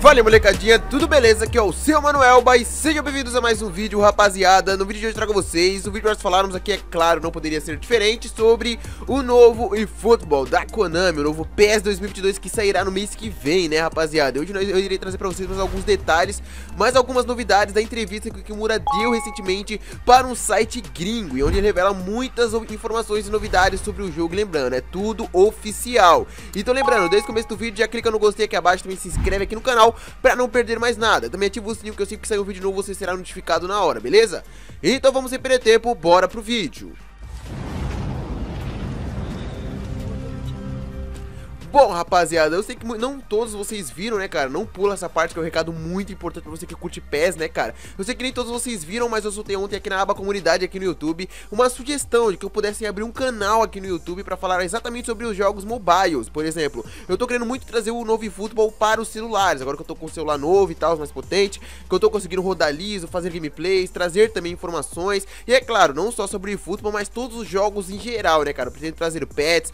Fala molecadinha, tudo beleza? Aqui é o seu Manuel e sejam bem-vindos a mais um vídeo, rapaziada. No vídeo de hoje eu trago vocês, o vídeo que nós falarmos aqui, é claro, não poderia ser diferente, sobre o novo eFootball da Konami, o novo PES 2022 que sairá no mês que vem, né, rapaziada? Hoje eu irei trazer pra vocês mais alguns detalhes, mais algumas novidades da entrevista que o Kimura deu recentemente para um site gringo, e onde ele revela muitas informações e novidades sobre o jogo, lembrando, é tudo oficial. Então lembrando, desde o começo do vídeo, já clica no gostei aqui abaixo, também se inscreve aqui no canal pra não perder mais nada. Também ativa o sininho que eu sempre que sair um vídeo novo você será notificado na hora, beleza? Então vamos sem perder tempo, bora pro vídeo. Bom, rapaziada, eu sei que não todos vocês viram, né, cara? Não pula essa parte que é um recado muito importante pra você que curte pés, né, cara? Eu sei que nem todos vocês viram, mas eu soltei ontem aqui na aba comunidade aqui no YouTube uma sugestão de que eu pudesse abrir um canal aqui no YouTube pra falar exatamente sobre os jogos mobiles, por exemplo. Eu tô querendo muito trazer o novo futebol para os celulares, agora que eu tô com o celular novo e tal, mais potente, que eu tô conseguindo rodar liso, fazer gameplays, trazer também informações, e é claro, não só sobre futebol, mas todos os jogos em geral, né, cara? Eu pretendo trazer pets,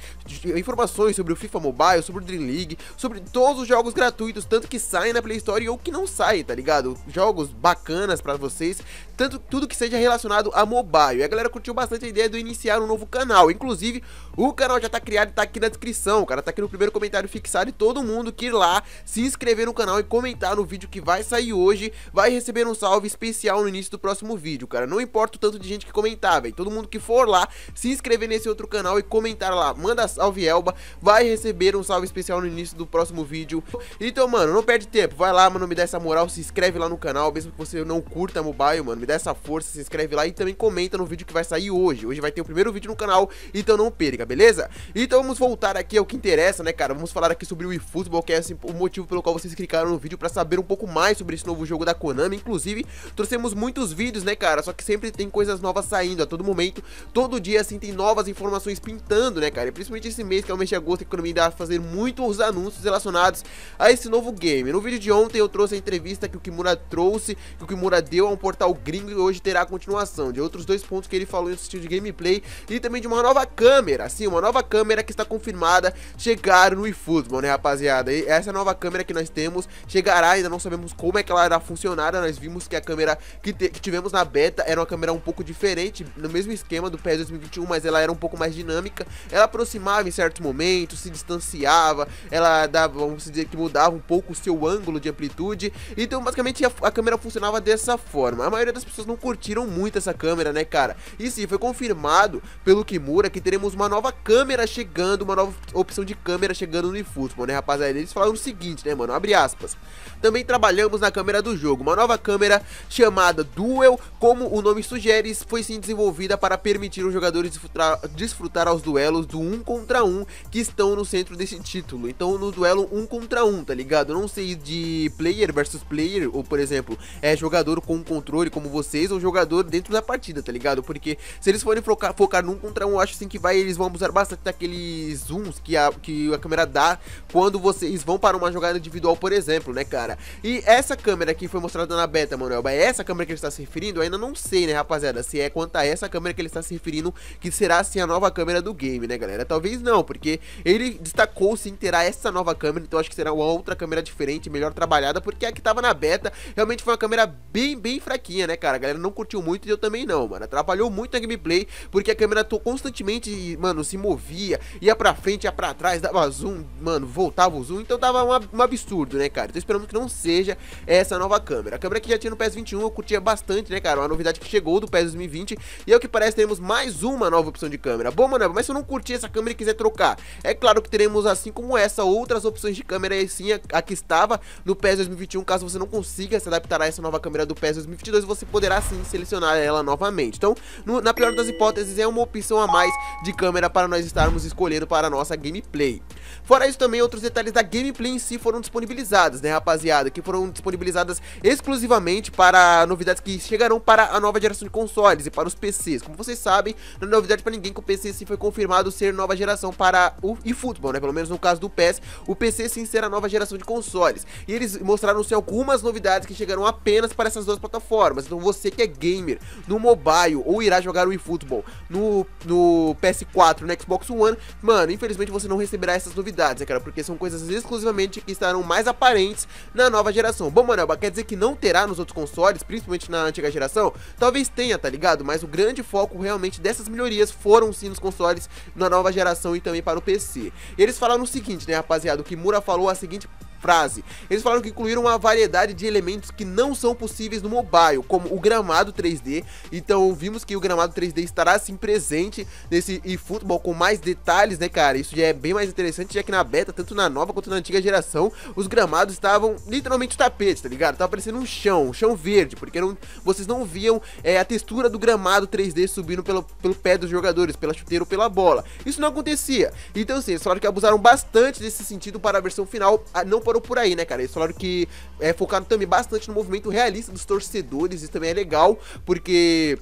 informações sobre o FIFA Mobile, Mobile, sobre o Dream League, sobre todos os jogos gratuitos, tanto que saem na Play Store ou que não saem, tá ligado? Jogos bacanas para vocês, tanto tudo que seja relacionado a mobile. E a galera curtiu bastante a ideia de iniciar um novo canal. Inclusive, o canal já tá criado e tá aqui na descrição, cara. Tá aqui no primeiro comentário fixado e todo mundo que ir lá se inscrever no canal e comentar no vídeo que vai sair hoje, vai receber um salve especial no início do próximo vídeo, cara. Não importa o tanto de gente que comentar, velho. Todo mundo que for lá, se inscrever nesse outro canal e comentar lá, manda salve Elba, vai receber ter um salve especial no início do próximo vídeo. Então, mano, não perde tempo. Vai lá, mano, me dá essa moral, se inscreve lá no canal, mesmo que você não curta mobile, mano. Me dá essa força, se inscreve lá e também comenta no vídeo que vai sair hoje. Hoje vai ter o primeiro vídeo no canal, então não perca, beleza? Então vamos voltar aqui ao que interessa, né, cara? Vamos falar aqui sobre o eFootball, que é assim, o motivo pelo qual vocês clicaram no vídeo pra saber um pouco mais sobre esse novo jogo da Konami. Inclusive, trouxemos muitos vídeos, né, cara? Só que sempre tem coisas novas saindo a todo momento. Todo dia, assim, tem novas informações pintando, né, cara? E principalmente esse mês, que é o mês de agosto, a economia da fazer muitos anúncios relacionados a esse novo game. No vídeo de ontem eu trouxe a entrevista que o Kimura trouxe, que o Kimura deu a um portal gringo e hoje terá a continuação de outros dois pontos que ele falou em estilo de gameplay e também de uma nova câmera, sim, uma nova câmera que está confirmada chegar no eFootball, né rapaziada? E essa nova câmera que nós temos chegará, ainda não sabemos como é que ela irá funcionar, nós vimos que a câmera que, que tivemos na beta era uma câmera um pouco diferente, no mesmo esquema do PS 2021, mas ela era um pouco mais dinâmica, ela aproximava em certos momentos, se distanciava balanceava, ela dava, vamos dizer que mudava um pouco o seu ângulo de amplitude. Então, basicamente, a, a, câmera funcionava dessa forma. A maioria das pessoas não curtiram muito essa câmera, né, cara? E sim, foi confirmado pelo Kimura que teremos uma nova câmera chegando, uma nova opção de câmera chegando no eFootball, né, rapaziada? Eles falaram o seguinte, né, mano? Abre aspas. Também trabalhamos na câmera do jogo, uma nova câmera chamada Duel, como o nome sugere, foi sim desenvolvida para permitir os jogadores desfrutar, desfrutar aos duelos do um contra um que estão no centro desse título. Então, no duelo um contra um, tá ligado? Eu não sei de player versus player, ou por exemplo, é jogador com um controle como vocês, ou jogador dentro da partida, tá ligado? Porque se eles forem focar, focar num contra um, eu acho assim que vai, eles vão abusar bastante daqueles zooms que a, que a câmera dá quando vocês vão para uma jogada individual, por exemplo, né, cara? E essa câmera que foi mostrada na beta, Manuel, é essa câmera que ele está se referindo? Eu ainda não sei, né, rapaziada, se é quanto a essa câmera que ele está se referindo, que será assim a nova câmera do game, né, galera? Talvez não, porque ele destacou Coulson terá essa nova câmera, então acho que será uma outra câmera diferente, melhor trabalhada, porque a que tava na beta realmente foi uma câmera bem, bem fraquinha, né, cara? A galera não curtiu muito e eu também não, mano. Atrapalhou muito a gameplay, porque a câmera constantemente, mano, se movia, ia pra frente, ia pra trás, dava zoom, mano, voltava o zoom, então dava um, um absurdo, né, cara? Então esperamos que não seja essa nova câmera. A câmera que já tinha no PS 21 eu curtia bastante, né, cara? Uma novidade que chegou do PS 2020 e é o que parece teremos mais uma nova opção de câmera. Bom, mano, mas se eu não curtir essa câmera e quiser trocar, é claro que teremos assim como essa, outras opções de câmera e sim a, a que estava no PES 2021, caso você não consiga se adaptar a essa nova câmera do PES 2022, você poderá sim selecionar ela novamente. Então, no, na pior das hipóteses, é uma opção a mais de câmera para nós estarmos escolhendo para a nossa gameplay. Fora isso também, outros detalhes da gameplay em si foram disponibilizados né rapaziada, que foram disponibilizadas exclusivamente para novidades que chegarão para a nova geração de consoles e para os PCs. Como vocês sabem, não é novidade para ninguém que o PC sim foi confirmado ser nova geração para o eFootball, né, pelo pelo menos no caso do PS, o PC sim será a nova geração de consoles. E eles mostraram-se algumas novidades que chegaram apenas para essas duas plataformas. Então você que é gamer no mobile ou irá jogar o eFootball no, no PS4, no Xbox One, mano, infelizmente você não receberá essas novidades, né, cara? Porque são coisas exclusivamente que estarão mais aparentes na nova geração. Bom, mano, quer dizer que não terá nos outros consoles, principalmente na antiga geração? Talvez tenha, tá ligado? Mas o grande foco realmente dessas melhorias foram sim nos consoles na nova geração e também para o PC. E eles falar o seguinte, né, rapaziada? O Kimura falou é a seguinte frase. Eles falaram que incluíram uma variedade de elementos que não são possíveis no mobile, como o gramado 3D. Então vimos que o gramado 3D estará sim presente nesse eFootball com mais detalhes, né, cara? Isso já é bem mais interessante, já que na beta, tanto na nova quanto na antiga geração, os gramados estavam literalmente tapete, tá ligado? Tava parecendo um chão, um chão verde, porque não, vocês não viam é, a textura do gramado 3D subindo pelo, pelo pé dos jogadores, pela chuteira ou pela bola. Isso não acontecia. Então, sim, eles falaram que abusaram bastante desse sentido para a versão final, não por foram por aí, né, cara? Eles falaram que é, focado também bastante no movimento realista dos torcedores, isso também é legal, porque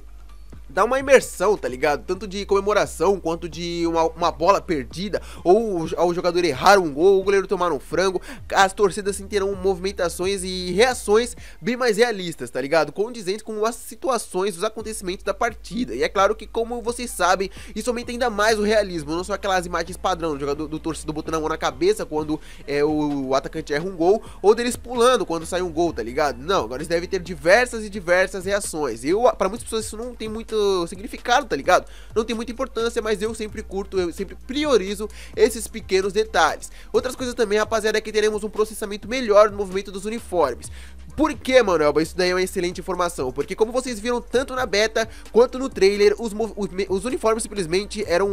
dá uma imersão, tá ligado? Tanto de comemoração quanto de uma, uma bola perdida, ou ao jogador errar um gol, o goleiro tomar um frango. As torcidas sim terão movimentações e reações bem mais realistas, tá ligado? Condizentes com as situações, os acontecimentos da partida. E é claro que, como vocês sabem, isso aumenta ainda mais o realismo, não só aquelas imagens padrão do jogador do torcedor botando a mão na cabeça quando é, o atacante erra um gol, ou deles pulando quando sai um gol, tá ligado? Não, agora eles devem ter diversas e diversas reações. Eu, para muitas pessoas, isso não tem muito significado, tá ligado? Não tem muita importância, mas eu sempre curto, eu sempre priorizo esses pequenos detalhes. Outras coisas também, rapaziada, é que teremos um processamento melhor no movimento dos uniformes. Por que, Manuelba? Isso daí é uma excelente informação. Porque como vocês viram tanto na beta quanto no trailer, os, os, os, uniformes simplesmente eram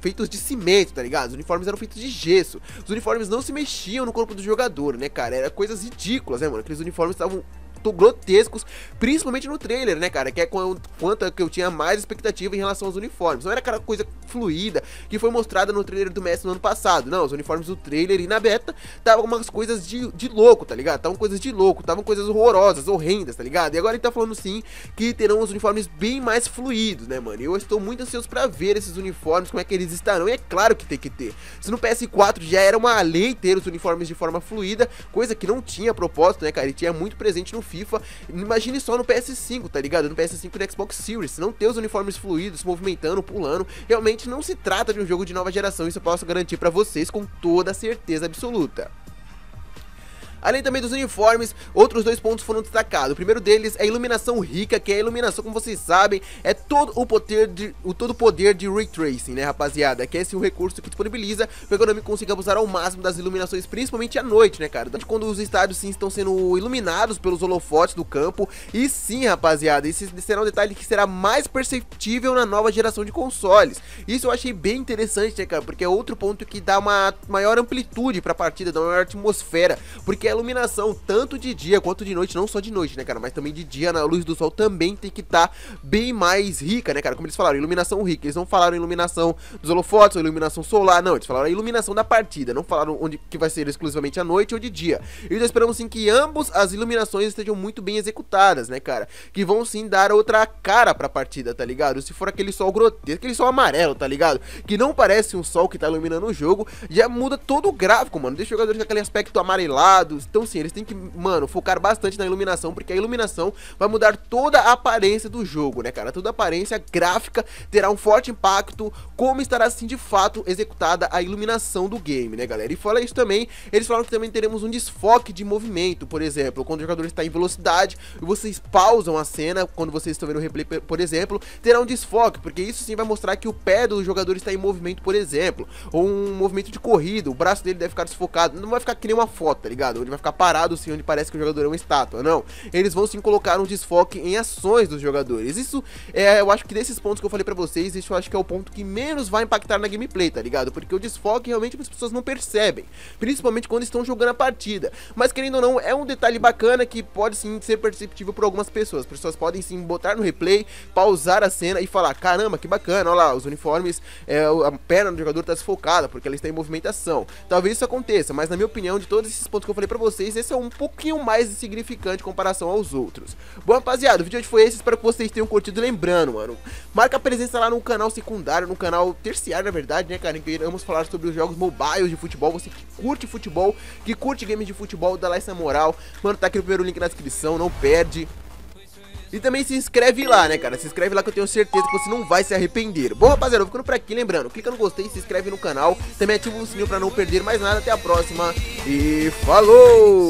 feitos de cimento, tá ligado? Os uniformes eram feitos de gesso. Os uniformes não se mexiam no corpo do jogador, né, cara? Era coisas ridículas, né, mano? Aqueles uniformes estavam grotescos, principalmente no trailer, né, cara? Que é quanto é que eu tinha mais expectativa em relação aos uniformes. Não era aquela coisa fluida que foi mostrada no trailer do Messi no ano passado. Não, os uniformes do trailer e na beta estavam umas coisas de, de louco, tá ligado? Estavam coisas de louco, estavam coisas horrorosas, horrendas, tá ligado? E agora ele tá falando sim que terão os uniformes bem mais fluidos, né, mano? E eu estou muito ansioso pra ver esses uniformes, como é que eles estarão. E é claro que tem que ter. Se no PS4 já era uma lei ter os uniformes de forma fluida, coisa que não tinha propósito, né, cara? E tinha muito presente no filme. FIFA. Imagine só no PS5, tá ligado? No PS5 e no Xbox Series. Não ter os uniformes fluidos, movimentando, pulando. Realmente não se trata de um jogo de nova geração, isso eu posso garantir para vocês com toda certeza absoluta. Além também dos uniformes, outros dois pontos foram destacados. O primeiro deles é a iluminação rica, que é a iluminação, como vocês sabem, é todo o poder de o todo poder de ray tracing, né, rapaziada? Que é esse o recurso que disponibiliza para que o Konami consiga abusar ao máximo das iluminações, principalmente à noite, né, cara? Então, quando os estádios sim estão sendo iluminados pelos holofotes do campo. E sim, rapaziada, esse será um detalhe que será mais perceptível na nova geração de consoles. Isso eu achei bem interessante, né, cara? Porque é outro ponto que dá uma maior amplitude para a partida, dá uma maior atmosfera, porque a é iluminação, tanto de dia quanto de noite, não só de noite, né, cara, mas também de dia, na luz do sol também tem que estar tá bem mais rica, né, cara, como eles falaram, iluminação rica, eles não falaram iluminação dos holofotes ou iluminação solar, não, eles falaram a iluminação da partida, não falaram onde que vai ser exclusivamente à noite ou de dia. E nós esperamos sim que ambos as iluminações estejam muito bem executadas, né, cara, que vão sim dar outra cara pra partida, tá ligado? Se for aquele sol grotesco, aquele sol amarelo, tá ligado? Que não parece um sol que tá iluminando o jogo, já é, muda todo o gráfico, mano, deixa o jogador com aquele aspecto amarelado, então, sim, eles têm que, mano, focar bastante na iluminação, porque a iluminação vai mudar toda a aparência do jogo, né, cara? Toda a aparência gráfica terá um forte impacto como estará, assim, de fato executada a iluminação do game, né, galera? E fora isso também, eles falaram que também teremos um desfoque de movimento, por exemplo, quando o jogador está em velocidade e vocês pausam a cena, quando vocês estão vendo o replay, por exemplo, terá um desfoque, porque isso sim vai mostrar que o pé do jogador está em movimento, por exemplo, ou um movimento de corrida, o braço dele deve ficar desfocado, não vai ficar que nem uma foto, tá ligado? onde vai ficar parado sim, onde parece que o jogador é uma estátua, não. Eles vão sim colocar um desfoque em ações dos jogadores. Isso, é, eu acho que desses pontos que eu falei pra vocês, isso eu acho que é o ponto que menos vai impactar na gameplay, tá ligado? Porque o desfoque realmente as pessoas não percebem, principalmente quando estão jogando a partida. Mas querendo ou não, é um detalhe bacana que pode sim ser perceptível por algumas pessoas. As pessoas podem sim botar no replay, pausar a cena e falar, caramba, que bacana, olha lá, os uniformes, é, a perna do jogador tá desfocada porque ela está em movimentação. Talvez isso aconteça, mas na minha opinião, de todos esses pontos que eu falei pra pra vocês, esse é um pouquinho mais insignificante em comparação aos outros. Bom, rapaziada, o vídeo de hoje foi esse, espero que vocês tenham curtido, lembrando, mano, marca a presença lá no canal secundário, no canal terciário, na verdade, né, cara, que iremos falar sobre os jogos mobiles de futebol, você que curte futebol, que curte games de futebol, dá lá essa moral, mano, tá aqui no primeiro link na descrição, não perde. E também se inscreve lá, né, cara? Se inscreve lá que eu tenho certeza que você não vai se arrepender. Bom, rapaziada, eu vou ficando por aqui. Lembrando, clica no gostei, se inscreve no canal. Também ativa o sininho pra não perder mais nada. Até a próxima e falou!